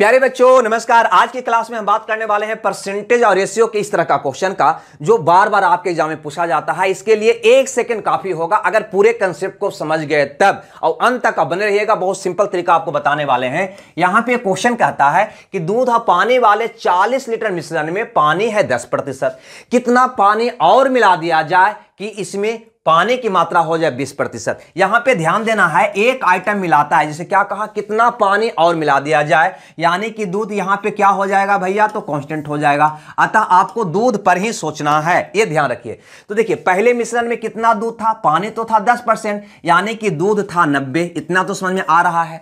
प्यारे बच्चों नमस्कार आज की क्लास में हम बात करने वाले हैं परसेंटेज और रेशियो के इस तरह का क्वेश्चन का जो बार बार आपके एग्जाम में पूछा जाता है इसके लिए एक सेकंड काफी होगा अगर पूरे कंसेप्ट को समझ गए तब और अंत तक बने रहिएगा बहुत सिंपल तरीका आपको बताने वाले हैं यहां पे क्वेश्चन कहता है कि दूध और पानी वाले चालीस लीटर मिश्रण में पानी है दस कितना पानी और मिला दिया जाए कि इसमें पानी की मात्रा हो जाए 20 प्रतिशत यहां पर ध्यान देना है एक आइटम मिलाता है जैसे क्या कहा कितना पानी और मिला दिया जाए यानी कि दूध यहां पे क्या हो जाएगा भैया तो कांस्टेंट हो जाएगा अतः आपको दूध पर ही सोचना है ये ध्यान रखिए तो देखिए पहले मिश्रण में कितना दूध था पानी तो था दस परसेंट यानी कि दूध था नब्बे इतना तो समझ में आ रहा है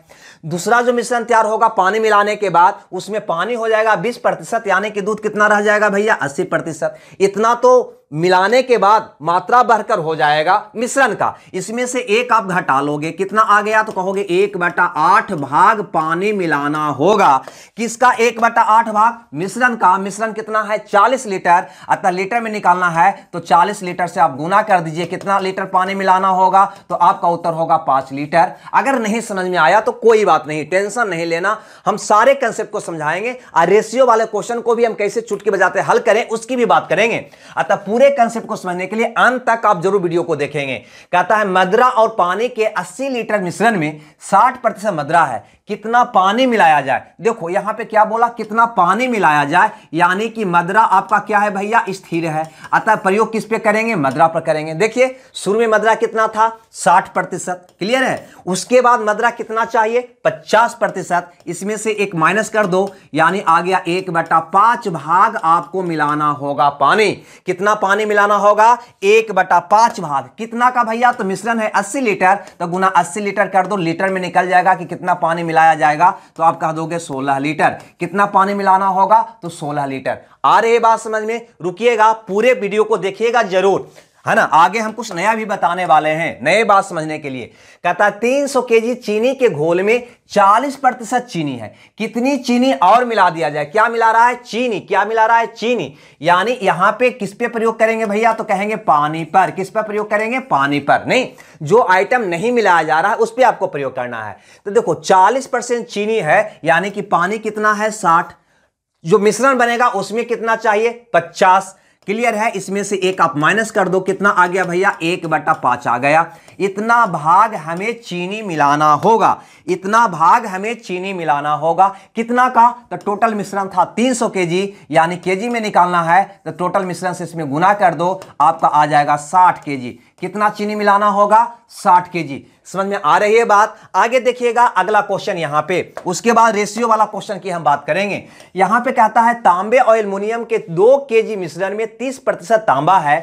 दूसरा जो मिश्रण तैयार होगा पानी मिलाने के बाद उसमें पानी हो जाएगा बीस प्रतिशत यानी कि दूध कितना रह जाएगा भैया अस्सी प्रतिशत इतना तो मिलाने के बाद मात्रा बढ़कर हो जाएगा मिश्रण का इसमें से एक आप घटा लोगे कितना आ गया तो कहोगे एक बटा आठ भाग पानी मिलाना होगा किसका एक बटा आठ भाग मिश्रण का मिश्रण कितना है चालीस लीटर अतः लीटर में निकालना है तो चालीस लीटर से आप गुना कर दीजिए कितना लीटर पानी मिलाना होगा तो आपका उत्तर होगा पांच लीटर अगर नहीं समझ में आया तो कोई बात नहीं टेंशन नहीं लेना हम सारे कंसेप्ट को समझाएंगे और रेशियो वाले क्वेश्चन को भी हम कैसे चुटकी बजाते हल करें उसकी भी बात करेंगे अतः पूरे कंसेप्ट को समझने के लिए अंत तक आप जरूर वीडियो को देखेंगे कहता है मदरा और पानी के 80 लीटर मिश्रण में 60 प्रतिशत मदरा है कितना पानी मिलाया जाए देखो यहां पे क्या बोला कितना पानी मिलाया जाए यानी कि मदरा आपका क्या है भैया स्थिर है अतः प्रयोग किस पे करेंगे मदरा पर करेंगे देखिए शुरू में मदरा कितना था 60 प्रतिशत क्लियर है उसके बाद मदरा कितना चाहिए 50 प्रतिशत इसमें से एक माइनस कर दो यानी आ गया एक बटा पांच भाग आपको मिलाना होगा पानी कितना पानी पानी मिलाना होगा एक बटा पांच भाग कितना का भैया तो मिश्रण है अस्सी लीटर तो गुना अस्सी लीटर कर दो लीटर में निकल जाएगा कि कितना पानी मिलाया जाएगा तो आप कह दोगे सोलह लीटर कितना पानी मिलाना होगा तो सोलह लीटर आ रही बात समझ में रुकिएगा पूरे वीडियो को देखिएगा जरूर है ना आगे हम कुछ नया भी बताने वाले हैं नए बात समझने के लिए कहता तीन सौ के जी चीनी के घोल में चालीस प्रतिशत चीनी है कितनी चीनी और मिला दिया जाए क्या मिला रहा है चीनी क्या मिला रहा है चीनी यानी यहां पे किस पे प्रयोग करेंगे भैया तो कहेंगे पानी पर किस पर प्रयोग करेंगे पानी पर नहीं जो आइटम नहीं मिलाया जा रहा है उस पर आपको प्रयोग करना है तो देखो चालीस परसेंट चीनी है यानी कि पानी कितना है साठ जो मिश्रण बनेगा उसमें कितना चाहिए पचास क्लियर है इसमें से एक आप माइनस कर दो कितना आ गया भैया एक बटा पाँच आ गया इतना भाग हमें चीनी मिलाना होगा इतना भाग हमें चीनी मिलाना होगा कितना का तो टोटल मिश्रण था 300 जी यानी जी में निकालना है तो टोटल मिश्रण से इसमें गुना कर दो आपका आ जाएगा 60 जी कितना चीनी मिलाना होगा 60 जी समझ में आ रही है बात आगे देखिएगा अगला क्वेश्चन यहां पे उसके बाद रेशियो वाला क्वेश्चन की हम बात करेंगे यहां पे कहता है तांबे और एल्मोनियम के दो केजी मिश्रण में तीस प्रतिशत तांबा है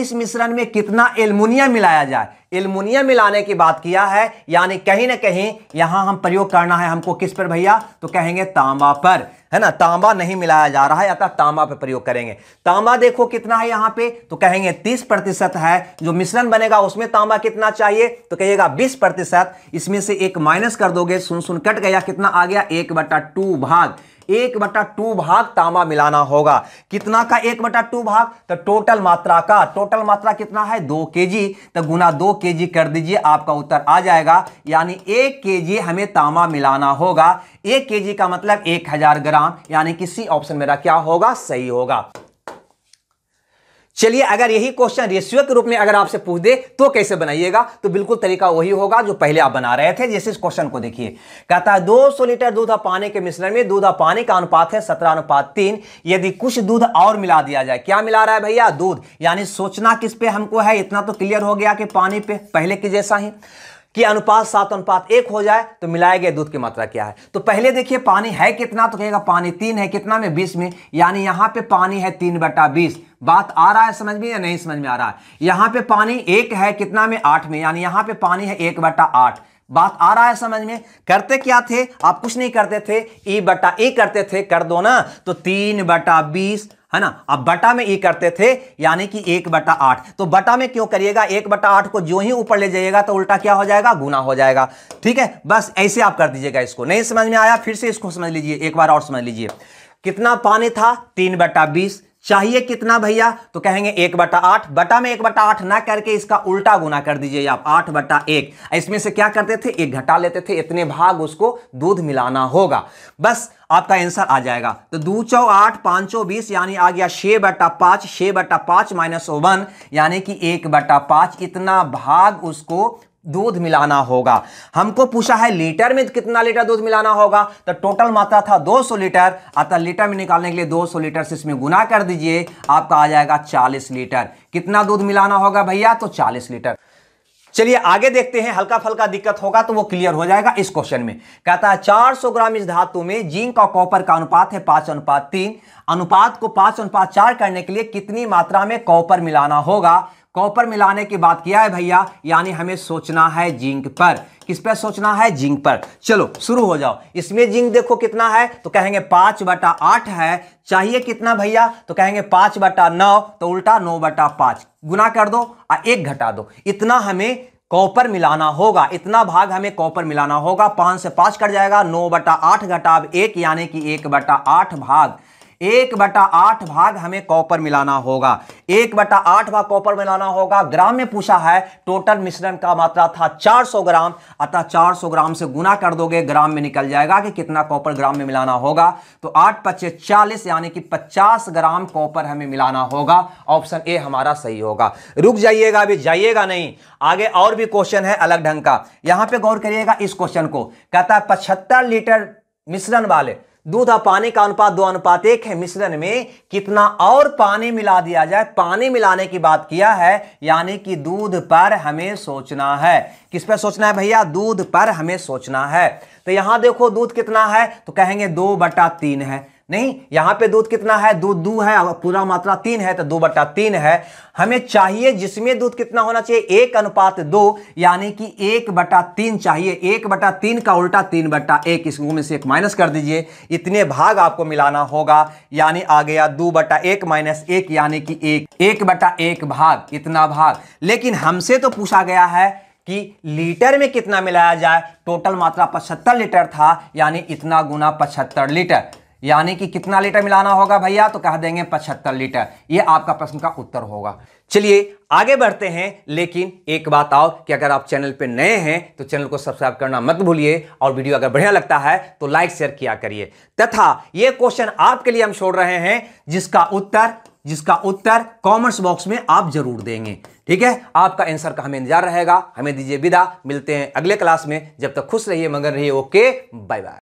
इस मिश्रण में कितना एल्युमिनियम मिलाया जाए एल्युमिनियम मिलाने की बात किया है यानी कहीं ना कहीं यहां हम प्रयोग करना है हमको किस पर भैया तो कहेंगे तांबा पर है ना तांबा नहीं मिलाया जा रहा है अतः तांबा पर प्रयोग करेंगे तांबा देखो कितना है यहां पे तो कहेंगे 30 प्रतिशत है जो मिश्रण बनेगा उसमें तांबा कितना चाहिए तो कहिएगा 20 प्रतिशत इसमें से एक माइनस कर दोगे सुन सुन कट गया कितना आ गया एक बटा टू भाग एक बटा टू भाग तांबा मिलाना होगा कितना का एक बटा टू भाग तो टोटल मात्रा का टोटल मात्रा कितना है दो के जी तो गुना दो के जी कर दीजिए आपका उत्तर आ जाएगा यानी एक के जी हमें तांबा मिलाना होगा एक के जी का मतलब एक हजार ग्राम यानी किसी ऑप्शन मेरा क्या होगा सही होगा चलिए अगर यही क्वेश्चन रेशियो के रूप में अगर आपसे पूछ दे तो कैसे बनाइएगा तो बिल्कुल तरीका वही होगा जो पहले आप बना रहे थे जैसे इस क्वेश्चन को देखिए कहता है 200 लीटर दूध और पानी के मिश्रण में दूध और पानी का अनुपात है सत्रह अनुपात तीन यदि कुछ दूध और मिला दिया जाए क्या मिला रहा है भैया दूध यानी सोचना किस पे हमको है इतना तो क्लियर हो गया कि पानी पे पहले के जैसा ही कि अनुपात सात अनुपात एक हो जाए तो मिलाए गए दूध की मात्रा क्या है तो पहले देखिए पानी है कितना तो कहेगा पानी तीन है कितना में बीस में यानी यहां पे पानी है तीन बटा बीस बात आ रहा है समझ में या नहीं समझ में आ रहा है यहां पे पानी एक है कितना में आठ में यानी यहां पे पानी है एक बटा आठ बात आ रहा है समझ में करते क्या थे आप कुछ नहीं करते थे ई बटा ई करते थे कर दो ना तो तीन बटा बीस है ना अब बटा में ई करते थे यानी कि एक बटा आठ तो बटा में क्यों करिएगा एक बटा आठ को जो ही ऊपर ले जाइएगा तो उल्टा क्या हो जाएगा गुना हो जाएगा ठीक है बस ऐसे आप कर दीजिएगा इसको नहीं समझ में आया फिर से इसको समझ लीजिए एक बार और समझ लीजिए कितना पानी था तीन बटा बीस चाहिए कितना भैया तो कहेंगे एक बटा आठ बटा में एक बटा आठ ना करके इसका उल्टा गुना कर दीजिए आप आठ बटा एक इसमें से क्या करते थे एक घटा लेते थे इतने भाग उसको दूध मिलाना होगा बस आपका आंसर आ जाएगा तो दो चौ आठ पांच चौ बीस यानी आ गया छे बटा पाँच छे बटा पांच माइनस वन यानी कि एक बटा पाँच इतना भाग उसको दूध मिलाना होगा हमको पूछा है लीटर में कितना लीटर दूध मिलाना होगा तो टोटल मात्रा था 200 लीटर अतः लीटर में निकालने के लिए 200 लीटर से इसमें गुना कर दीजिए आपका आ जाएगा 40 लीटर कितना दूध मिलाना होगा भैया तो 40 लीटर चलिए आगे देखते हैं हल्का फल्का दिक्कत होगा तो वो क्लियर हो जाएगा इस क्वेश्चन में कहता है चार ग्राम इस धातु में जिंक और कॉपर का अनुपात है पांच अनुपात तीन अनुपात को पांच अनुपात चार करने के लिए कितनी मात्रा में कॉपर मिलाना होगा कॉपर मिलाने की बात किया है भैया यानी हमें सोचना है जिंक पर किस पर सोचना है जिंक पर चलो शुरू हो जाओ इसमें जिंक देखो कितना है तो कहेंगे पाँच बटा आठ है चाहिए कितना भैया तो कहेंगे पाँच बटा नौ तो उल्टा नौ बटा पाँच गुना कर दो और एक घटा दो इतना हमें कॉपर मिलाना होगा इतना भाग हमें कॉपर मिलाना होगा पाँच से पाँच कट जाएगा नौ बटा आठ घटा अब एक यानी कि एक बटा आठ भाग एक बटा आठ भाग हमें कॉपर मिलाना होगा एक बटा आठ भाग कॉपर मिलाना होगा ग्राम में पूछा है टोटल मिश्रण का मात्रा था 400 ग्राम अतः 400 ग्राम से गुना कर दोगे ग्राम में निकल जाएगा कि कितना कॉपर ग्राम में मिलाना होगा तो आठ पच्चे चालीस यानी कि पचास ग्राम कॉपर हमें मिलाना होगा ऑप्शन ए हमारा सही होगा रुक जाइएगा अभी जाइएगा नहीं आगे और भी क्वेश्चन है अलग ढंग का यहां पर गौर करिएगा इस क्वेश्चन को कहता है पचहत्तर लीटर मिश्रण वाले दूध और पानी का अनुपात दो अनुपात एक है मिश्रण में कितना और पानी मिला दिया जाए पानी मिलाने की बात किया है यानी कि दूध पर हमें सोचना है किस पर सोचना है भैया दूध पर हमें सोचना है तो यहां देखो दूध कितना है तो कहेंगे दो बटा तीन है नहीं यहां पे दूध कितना है दूध दू है पूरा मात्रा तीन है तो दो बट्टा तीन है हमें चाहिए जिसमें दूध कितना होना चाहिए एक अनुपात दो यानी कि एक बटा तीन चाहिए एक बटा तीन का उल्टा तीन बट्टा एक इसको में से एक माइनस कर दीजिए इतने भाग आपको मिलाना होगा यानी आ गया दो बटा एक माइनस एक यानी कि एक एक बटा एक भाग इतना भाग लेकिन हमसे तो पूछा गया है कि लीटर में कितना मिलाया जाए टोटल मात्रा पचहत्तर लीटर था यानी इतना गुना पचहत्तर लीटर यानी कि कितना लीटर मिलाना होगा भैया तो कह देंगे पचहत्तर लीटर ये आपका प्रश्न का उत्तर होगा चलिए आगे बढ़ते हैं लेकिन एक बात आओ कि अगर आप चैनल पे नए हैं तो चैनल को सब्सक्राइब करना मत भूलिए और वीडियो अगर बढ़िया लगता है तो लाइक शेयर किया करिए तथा ये क्वेश्चन आपके लिए हम छोड़ रहे हैं जिसका उत्तर जिसका उत्तर कॉमेंट्स बॉक्स में आप जरूर देंगे ठीक है आपका आंसर का हमें इंतजार रहेगा हमें दीजिए विदा मिलते हैं अगले क्लास में जब तक खुश रहिए मगन रहिए ओके बाय बाय